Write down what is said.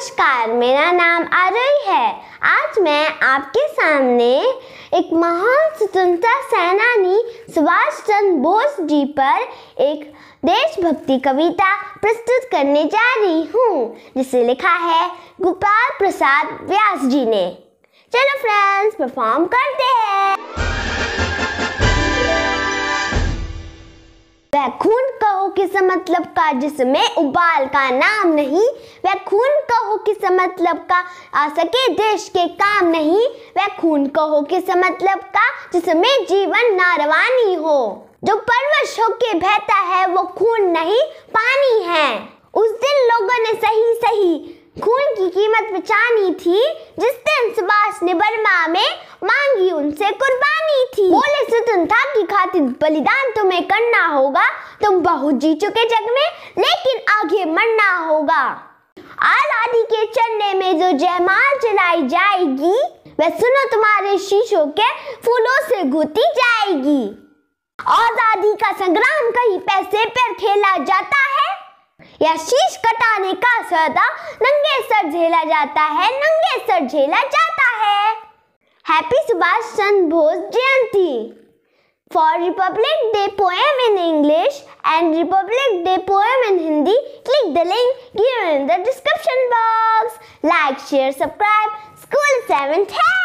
नमस्कार मेरा नाम आरोही है आज मैं आपके सामने एक महान स्वतंत्रता सेनानी सुभाष चंद्र बोस जी पर एक देशभक्ति कविता प्रस्तुत करने जा रही हूँ जिसे लिखा है गोपाल प्रसाद व्यास जी ने चलो फ्रेंड्स परफॉर्म करते हैं वह खून कहो किस मतलब का जिसमें उबाल का नाम नहीं वह खून कहो किस मतलब का आ सके देश के काम नहीं वह खून कहो किस मतलब का जिसमें जीवन नारवानी हो जो परवश होके बहता है वो खून नहीं पानी है उस दिन लोगों ने सही सही खून की कीमत पहचानी थी जिस दिन सुभाष ने बर्मा में मांग तुमसे कुर्बानी थी बोले स्वतंत्रता की खातिर बलिदान तुम्हें करना होगा तुम बहुत जी चुके जग में लेकिन आगे मरना होगा आजादी के चढ़ने में जो जयमाल चलाई जाएगी वह सुनो तुम्हारे शीशों के फूलों से घुती जाएगी आजादी का संग्राम कहीं पैसे पर खेला जाता है या शीश कटाने का सौदा नंगे सर झेला जाता है नंगे सर झेला जाता Happy Subhash Chandra Bose Jayanti. For Republic Day poem in English and Republic Day poem in Hindi, click the link given in the description box. Like, share, subscribe. School 710.